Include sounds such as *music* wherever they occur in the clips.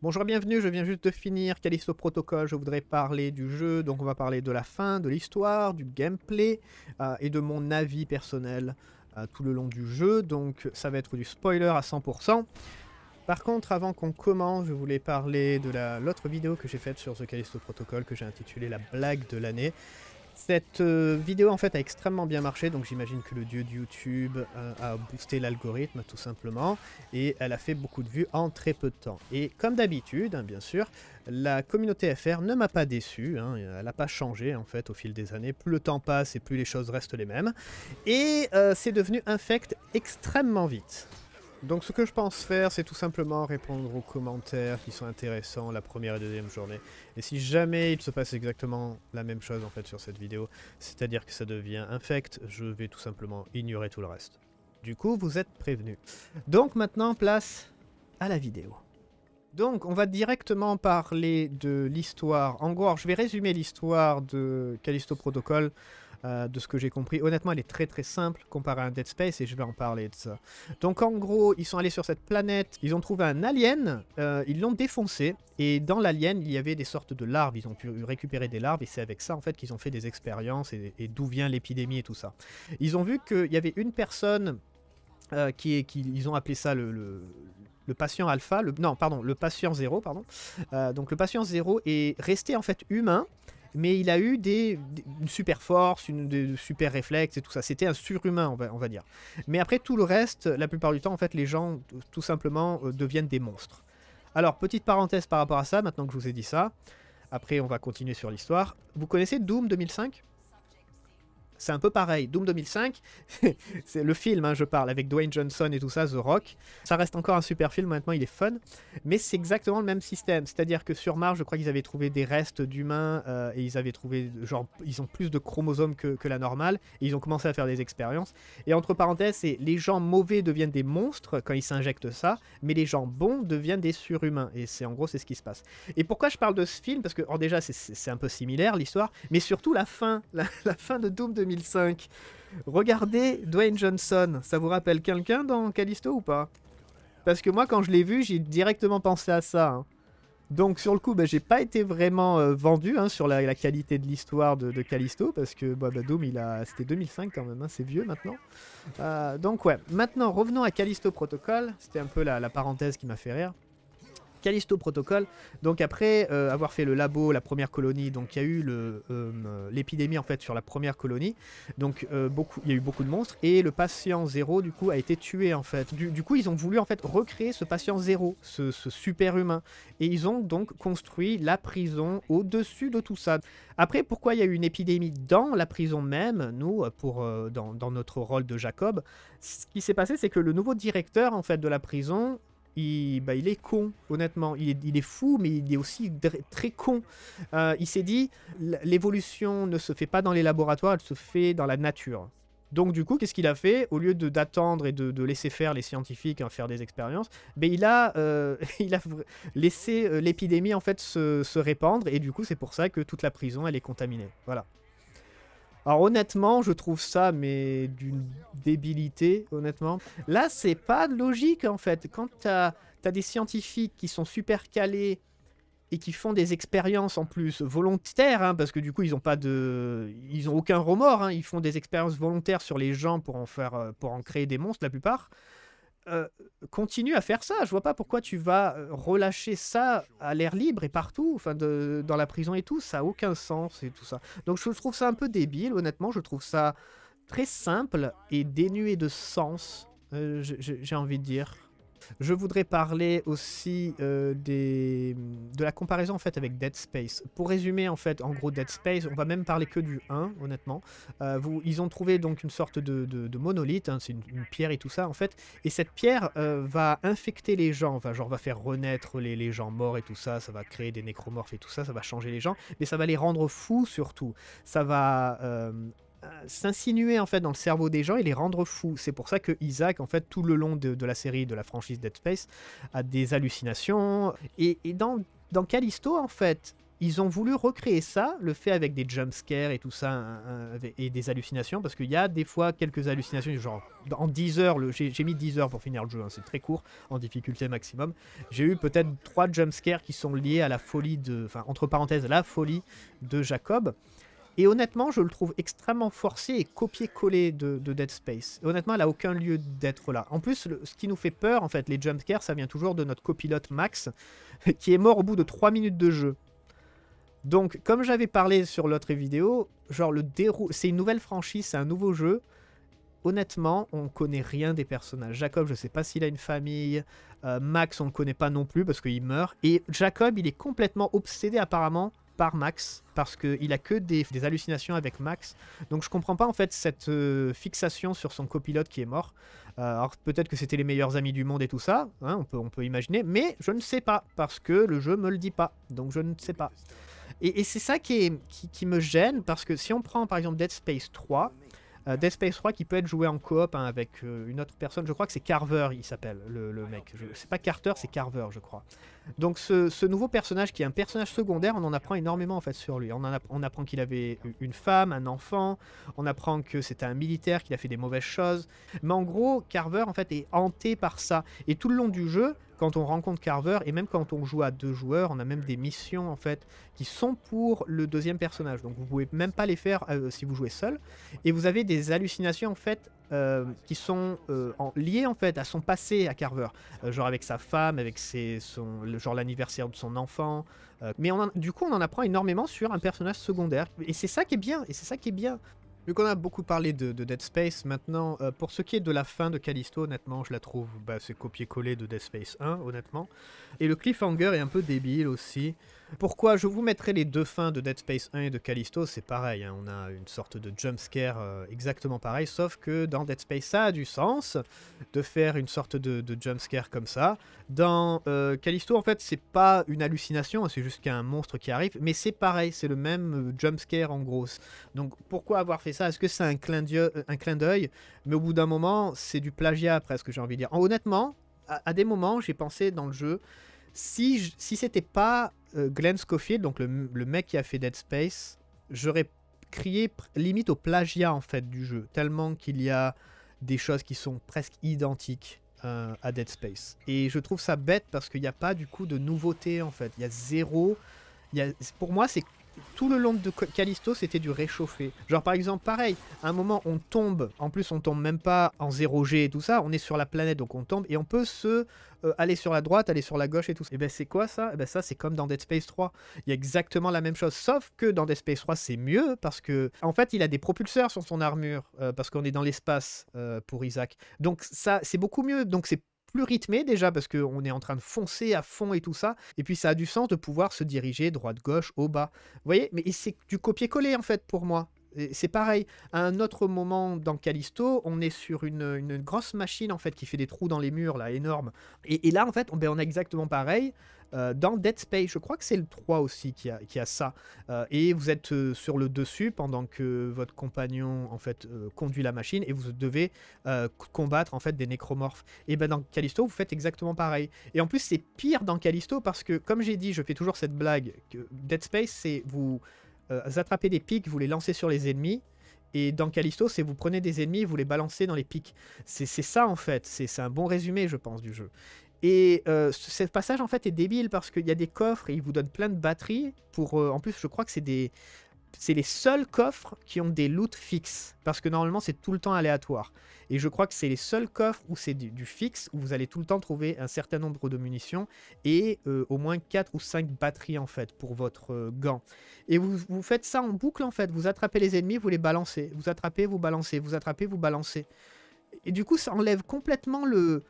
Bonjour et bienvenue, je viens juste de finir Callisto Protocol, je voudrais parler du jeu, donc on va parler de la fin, de l'histoire, du gameplay euh, et de mon avis personnel euh, tout le long du jeu, donc ça va être du spoiler à 100%. Par contre, avant qu'on commence, je voulais parler de l'autre vidéo que j'ai faite sur The Callisto Protocol que j'ai intitulée La blague de l'année. Cette euh, vidéo en fait a extrêmement bien marché, donc j'imagine que le dieu de YouTube euh, a boosté l'algorithme tout simplement, et elle a fait beaucoup de vues en très peu de temps. Et comme d'habitude, hein, bien sûr, la communauté FR ne m'a pas déçu, hein, elle n'a pas changé en fait au fil des années, plus le temps passe et plus les choses restent les mêmes, et euh, c'est devenu infect extrêmement vite. Donc ce que je pense faire, c'est tout simplement répondre aux commentaires qui sont intéressants la première et deuxième journée. Et si jamais il se passe exactement la même chose en fait sur cette vidéo, c'est-à-dire que ça devient infect, je vais tout simplement ignorer tout le reste. Du coup, vous êtes prévenus. Donc maintenant, place à la vidéo. Donc, on va directement parler de l'histoire. En gros, je vais résumer l'histoire de Callisto Protocol euh, de ce que j'ai compris. Honnêtement, elle est très très simple comparé à un Dead Space et je vais en parler de ça. Donc en gros, ils sont allés sur cette planète, ils ont trouvé un alien, euh, ils l'ont défoncé et dans l'alien, il y avait des sortes de larves. Ils ont pu récupérer des larves et c'est avec ça en fait qu'ils ont fait des expériences et, d'où vient l'épidémie et tout ça. Ils ont vu qu'il y avait une personne euh, qui, qui, ils ont appelé ça le, le patient alpha, non, pardon, le patient zéro pardon. donc le patient zéro est resté en fait humain, mais il a eu des, une super force, une, des super réflexes et tout ça. C'était un surhumain, on va, dire. Mais après tout le reste, la plupart du temps, en fait, les gens tout simplement euh, deviennent des monstres. Alors, petite parenthèse par rapport à ça, maintenant que je vous ai dit ça, après on va continuer sur l'histoire. Vous connaissez Doom 2005 c'est un peu pareil. Doom 2005, *laughs* c'est le film, hein, je parle, avec Dwayne Johnson et tout ça, The Rock. Ça reste encore un super film, Maintenant, il est fun. Mais c'est exactement le même système. C'est-à-dire que sur Mars, je crois qu'ils avaient trouvé des restes d'humains euh, et ils avaient trouvé, genre, ils ont plus de chromosomes que, la normale. Et ils ont commencé à faire des expériences. Et entre parenthèses, les gens mauvais deviennent des monstres quand ils s'injectent ça, mais les gens bons deviennent des surhumains. Et c'est en gros, c'est ce qui se passe. Et pourquoi je parle de ce film Parce que, alors oh, déjà, c'est un peu similaire l'histoire, mais surtout la fin, la, *laughs* la fin de Doom 2005 2005. Regardez Dwayne Johnson, ça vous rappelle quelqu'un dans Callisto ou pas Parce que moi quand je l'ai vu, j'ai directement pensé à ça. Hein. Donc sur le coup, bah, j'ai pas été vraiment euh, vendu hein, sur la, qualité de l'histoire de, Callisto, parce que bah, bah il a... c'était 2005 quand même, hein, c'est vieux maintenant. Euh, donc ouais, maintenant revenons à Callisto Protocol, c'était un peu la parenthèse qui m'a fait rire. Calisto protocole. Donc après euh, avoir fait le labo, la première colonie, donc il y a eu euh, l'épidémie en fait sur la première colonie. Donc euh, beaucoup, il y a eu beaucoup de monstres et le patient zéro du coup a été tué en fait. Du, coup ils ont voulu en fait recréer ce patient zéro, ce, super humain. Et ils ont donc construit la prison au-dessus de tout ça. Après pourquoi il y a eu une épidémie dans la prison même, nous pour dans notre rôle de Jacob, ce qui s'est passé c'est que le nouveau directeur en fait de la prison bah, il, est con, honnêtement. Il est, fou, mais il est aussi très con. Euh, il s'est dit, l'évolution ne se fait pas dans les laboratoires, elle se fait dans la nature. Donc du coup, qu'est-ce qu'il a fait Au lieu d'attendre et de, laisser faire les scientifiques hein, faire des expériences, ben, il, a, euh, *laughs* il a laissé euh, l'épidémie en fait se, se répandre et du coup c'est pour ça que toute la prison elle est contaminée. Voilà. Alors honnêtement, je trouve ça mais d'une débilité, honnêtement. Là, c'est pas logique en fait. Quand t'as as des scientifiques qui sont super calés et qui font des expériences en plus volontaires, hein, parce que du coup ils n'ont pas de, ils ont aucun remords. Hein. ils font des expériences volontaires sur les gens pour en faire, euh, pour en créer des monstres la plupart. Euh, continue à faire ça. Je vois pas pourquoi tu vas euh, relâcher ça à l'air libre et partout, enfin dans la prison et tout. Ça a aucun sens et tout ça. Donc je trouve ça un peu débile, honnêtement. Je trouve ça très simple et dénué de sens, euh, j'ai envie de dire. Je voudrais parler aussi euh, des, de la comparaison en fait avec Dead Space. Pour résumer en fait, en gros Dead Space, on va même parler que du 1 honnêtement. Euh, vous, ils ont trouvé donc une sorte de, de, monolithe, hein, c'est une, pierre et tout ça en fait. Et cette pierre euh, va infecter les gens, va genre va faire renaître les, les, gens morts et tout ça, ça va créer des nécromorphes et tout ça, ça va changer les gens, mais ça va les rendre fous surtout. Ça va s'insinuer en fait dans le cerveau des gens et les rendre fous. C'est pour ça que Isaac, en fait, tout le long de, la série, de la franchise Dead Space, a des hallucinations. Et, dans, Callisto, en fait, ils ont voulu recréer ça, le fait avec des jumpscares et tout ça, et des hallucinations, parce qu'il y a des fois quelques hallucinations, genre en 10 heures, j'ai mis 10 heures pour finir le jeu, hein, c'est très court, en difficulté maximum. J'ai eu peut-être 3 jumpscares qui sont liés à la folie de, entre parenthèses, la folie de Jacob. Et honnêtement, je le trouve extrêmement forcé et copié-collé de, Dead Space. honnêtement, elle n'a aucun lieu d'être là. En plus, ce qui nous fait peur, en fait, les jumpscares, ça vient toujours de notre copilote Max, *laughs* qui est mort au bout de 3 minutes de jeu. Donc, comme j'avais parlé sur l'autre vidéo, genre le déroule, c'est une nouvelle franchise, c'est un nouveau jeu. Honnêtement, on connaît rien des personnages. Jacob, je ne sais pas s'il a une famille. Euh, Max, on le connaît pas non plus parce qu'il meurt. Et Jacob, il est complètement obsédé apparemment par Max parce qu'il a que des, hallucinations avec Max. Donc je comprends pas en fait cette euh, fixation sur son copilote qui est mort. Euh, alors peut-être que c'était les meilleurs amis du monde et tout ça, hein, on, peut, on peut imaginer, mais je ne sais pas parce que le jeu me le dit pas. Donc je ne sais pas. Et, c'est ça qui, est, qui me gêne parce que si on prend par exemple Dead Space 3, euh, despace Space 3 qui peut être joué en coop hein, avec euh, une autre personne. Je crois que c'est Carver, il s'appelle, le, mec mec. C'est pas Carter, c'est Carver, je crois. Donc ce, nouveau personnage qui est un personnage secondaire, on en apprend énormément en fait sur lui. On, on apprend qu'il avait une femme, un enfant, on apprend que c'était un militaire, qu'il a fait des mauvaises choses. Mais en gros, Carver en fait est hanté par ça. Et tout le long du jeu, quand on rencontre Carver, et même quand on joue à deux joueurs, on a même des missions en fait qui sont pour le deuxième personnage. Donc vous pouvez même pas les faire euh, si vous jouez seul. Et vous avez des hallucinations en fait euh, qui sont euh, en, liées en fait à son passé à Carver, genre avec sa femme, avec ses, son, le, genre l'anniversaire de son enfant. mais on du coup, on en apprend énormément sur un personnage secondaire. Et c'est ça qui est bien. Et c'est ça qui est bien. Vu qu'on a beaucoup parlé de, Dead Space, maintenant, euh, pour ce qui est de la fin de Callisto, honnêtement, je la trouve, bah, c'est copier-coller de Dead Space 1, honnêtement. Et le cliffhanger est un peu débile aussi. Pourquoi Je vous mettrai les deux fins de Dead Space 1 et de Callisto, c'est pareil, hein, on a une sorte de jumpscare scare euh, exactement pareil, sauf que dans Dead Space, ça a du sens de faire une sorte de, de jumpscare comme ça. Dans euh, Callisto, en fait, c'est pas une hallucination, c'est juste un monstre qui arrive, mais c'est pareil, c'est le même jumpscare en gros. Donc pourquoi avoir fait est-ce que c'est euh, un clin d'œil Mais au bout d'un moment, c'est du plagiat presque, j'ai envie de dire. Honnêtement, à, des moments, j'ai pensé dans le jeu, si, si c'était pas euh, Glenn Schofield, donc le, mec qui a fait Dead Space, j'aurais crié limite au plagiat en fait du jeu, tellement qu'il y a des choses qui sont presque identiques euh, à Dead Space. Et je trouve ça bête parce qu'il n'y a pas du coup de nouveauté en fait. Il y a zéro. pour moi, c'est tout le long de Callisto, c'était du réchauffé. Genre, par exemple, pareil, à un moment, on tombe. En plus, on tombe même pas en 0G et tout ça. On est sur la planète, donc on tombe. Et on peut se euh, aller sur la droite, aller sur la gauche et tout ça. Et eh ben, c'est quoi ça Et eh ben, ça, c'est comme dans Dead Space 3. Il y a exactement la même chose. Sauf que dans Dead Space 3, c'est mieux parce que, en fait, il a des propulseurs sur son armure. Euh, parce qu'on est dans l'espace euh, pour Isaac. Donc, ça, c'est beaucoup mieux. Donc, c'est plus rythmé déjà parce qu'on est en train de foncer à fond et tout ça. Et puis ça a du sens de pouvoir se diriger droite-gauche, au bas. Vous voyez Mais c'est du copier-coller en fait pour moi. C'est pareil, à un autre moment dans Callisto, on est sur une, grosse machine en fait qui fait des trous dans les murs là, énorme. Et, là en fait, on, ben, on a exactement pareil, euh, dans Dead Space, je crois que c'est le 3 aussi qui a, a ça. Euh, et vous êtes euh, sur le dessus pendant que votre compagnon en fait conduit la machine et vous devez combattre en fait des nécromorphes. Et ben dans Callisto, vous faites exactement pareil. Et en plus, c'est pire dans Callisto parce que comme j'ai dit, je fais toujours cette blague que Dead Space, c'est vous attrapez des pics, vous les lancez sur les ennemis. Et dans Callisto, c'est vous prenez des ennemis vous les balancez dans les pics. C'est ça en fait, c'est un bon résumé je pense du jeu. Et euh, ce passage en fait est débile parce qu'il y a des coffres et ils vous donnent plein de batteries pour. Euh, en plus, je crois que c'est des, c'est les seuls coffres qui ont des loots fixes parce que normalement c'est tout le temps aléatoire. Et je crois que c'est les seuls coffres où c'est du, fixe où vous allez tout le temps trouver un certain nombre de munitions et euh, au moins 4 ou 5 batteries en fait pour votre gant. Et vous, vous faites ça en boucle en fait. Vous attrapez les ennemis, vous les balancez, vous attrapez, vous balancez, vous attrapez, vous balancez. Et du coup, ça enlève complètement le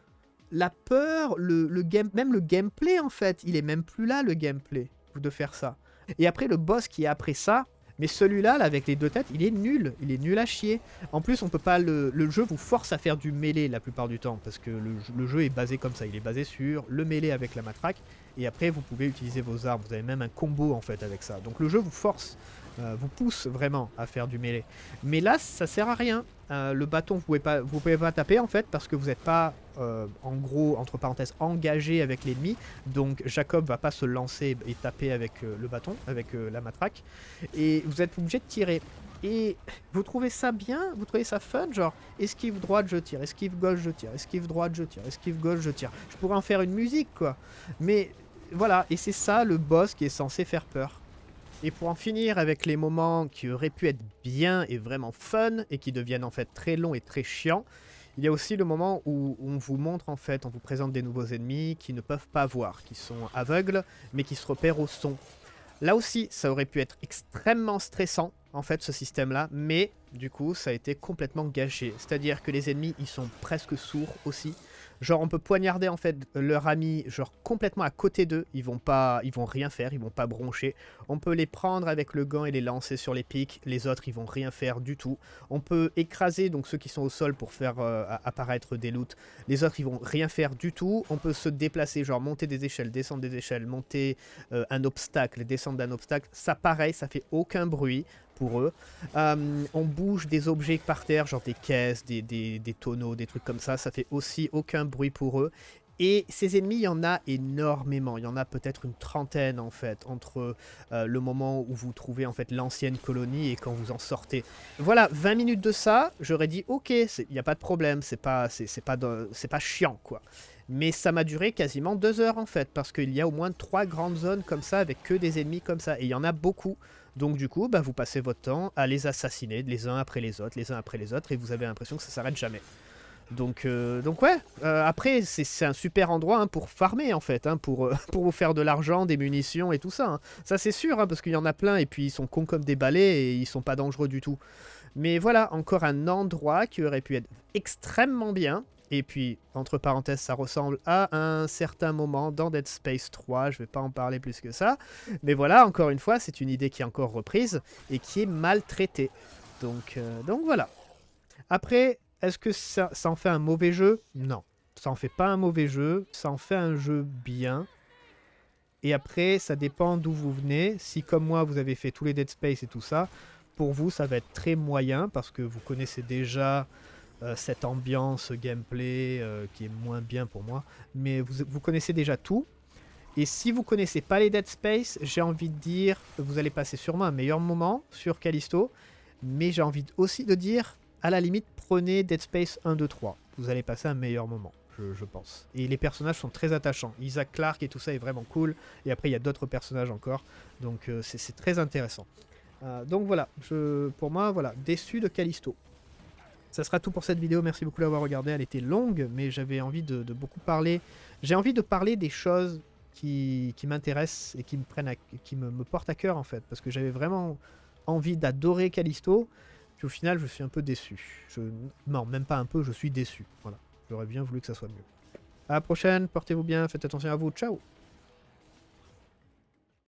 la peur, le, game, même le gameplay en fait, il est même plus là le gameplay de faire ça. Et après le boss qui est après ça, mais celui-là, avec les deux têtes, il est nul. Il est nul à chier. En plus, on peut pas. Le, jeu vous force à faire du mêlée la plupart du temps. Parce que le, jeu est basé comme ça. Il est basé sur le mêlée avec la matraque. Et après, vous pouvez utiliser vos armes. Vous avez même un combo en fait avec ça. Donc le jeu vous force, euh, vous pousse vraiment à faire du mêlée, Mais là, ça sert à rien. Euh, le bâton, vous pouvez pas, vous pouvez pas taper en fait parce que vous n'êtes pas, euh, en gros, entre parenthèses, engagé avec l'ennemi. Donc Jacob va pas se lancer et taper avec euh, le bâton, avec la matraque. Et vous êtes obligé de tirer. Et vous trouvez ça bien Vous trouvez ça fun Genre, esquive droite, je tire, esquive gauche, je tire, esquive droite, je tire, esquive gauche, je tire. Je pourrais en faire une musique, quoi. Mais voilà, et c'est ça le boss qui est censé faire peur. Et pour en finir avec les moments qui auraient pu être bien et vraiment fun et qui deviennent en fait très longs et très chiants, il y a aussi le moment où on vous montre en fait, on vous présente des nouveaux ennemis qui ne peuvent pas voir, qui sont aveugles mais qui se repèrent au son. Là aussi, ça aurait pu être extrêmement stressant en fait ce système là, mais du coup ça a été complètement gâché. C'est à dire que les ennemis ils sont presque sourds aussi. Genre, on peut poignarder en fait leur ami, genre complètement à côté d'eux. Ils vont pas, ils vont rien faire, ils vont pas broncher. On peut les prendre avec le gant et les lancer sur les pics. Les autres, ils vont rien faire du tout. On peut écraser donc ceux qui sont au sol pour faire euh, apparaître des loots. Les autres, ils vont rien faire du tout. On peut se déplacer, genre monter des échelles, descendre des échelles, monter euh, un obstacle, descendre d'un obstacle. Ça pareil, ça fait aucun bruit pour eux. Euh, on bouge des objets par terre, genre des caisses, des, tonneaux, des trucs comme ça. Ça fait aussi aucun bruit pour eux. Et ces ennemis, il y en a énormément. Il y en a peut-être une trentaine en fait, entre euh, le moment où vous trouvez en fait l'ancienne colonie et quand vous en sortez. Voilà, 20 minutes de ça, j'aurais dit ok, il n'y a pas de problème, c'est pas, c'est pas, pas chiant quoi. Mais ça m'a duré quasiment deux heures en fait, parce qu'il y a au moins trois grandes zones comme ça, avec que des ennemis comme ça, et il y en a beaucoup. Donc du coup, bah, vous passez votre temps à les assassiner les uns après les autres, les uns après les autres, et vous avez l'impression que ça s'arrête jamais. Donc, euh, donc ouais, euh, après c'est un super endroit hein, pour farmer en fait, hein, pour, euh, *laughs* pour vous faire de l'argent, des munitions et tout ça. Hein. Ça c'est sûr, parce qu'il y en a plein et puis ils sont cons comme des balais et ils sont pas dangereux du tout. Mais voilà, encore un endroit qui aurait pu être extrêmement bien, et puis, entre parenthèses, ça ressemble à un certain moment dans Dead Space 3, je ne vais pas en parler plus que ça. Mais voilà, encore une fois, c'est une idée qui est encore reprise et qui est maltraitée. Donc, euh, donc voilà. Après, est-ce que ça, ça en fait un mauvais jeu Non. Ça en fait pas un mauvais jeu, ça en fait un jeu bien. Et après, ça dépend d'où vous venez. Si comme moi, vous avez fait tous les Dead Space et tout ça, pour vous, ça va être très moyen parce que vous connaissez déjà euh, cette ambiance gameplay euh, qui est moins bien pour moi. Mais vous, connaissez déjà tout. Et si vous connaissez pas les Dead Space, j'ai envie de dire, vous allez passer sûrement un meilleur moment sur Callisto. Mais j'ai envie aussi de dire, à la limite, prenez Dead Space 1, 2, 3. Vous allez passer un meilleur moment, je, pense. Et les personnages sont très attachants. Isaac Clarke et tout ça est vraiment cool. Et après, il y a d'autres personnages encore. Donc euh, c'est très intéressant. donc voilà, je, pour moi, voilà, déçu de Callisto. Ça sera tout pour cette vidéo. Merci beaucoup d'avoir regardé. Elle était longue, mais j'avais envie de, beaucoup parler. J'ai envie de parler des choses qui, m'intéressent et qui me prennent, qui me, portent à cœur en fait, parce que j'avais vraiment envie d'adorer Callisto. Puis au final, je suis un peu déçu. Je... Non, même pas un peu, je suis déçu. Voilà. J'aurais bien voulu que ça soit mieux. À la prochaine, portez-vous bien, faites attention à vous. Ciao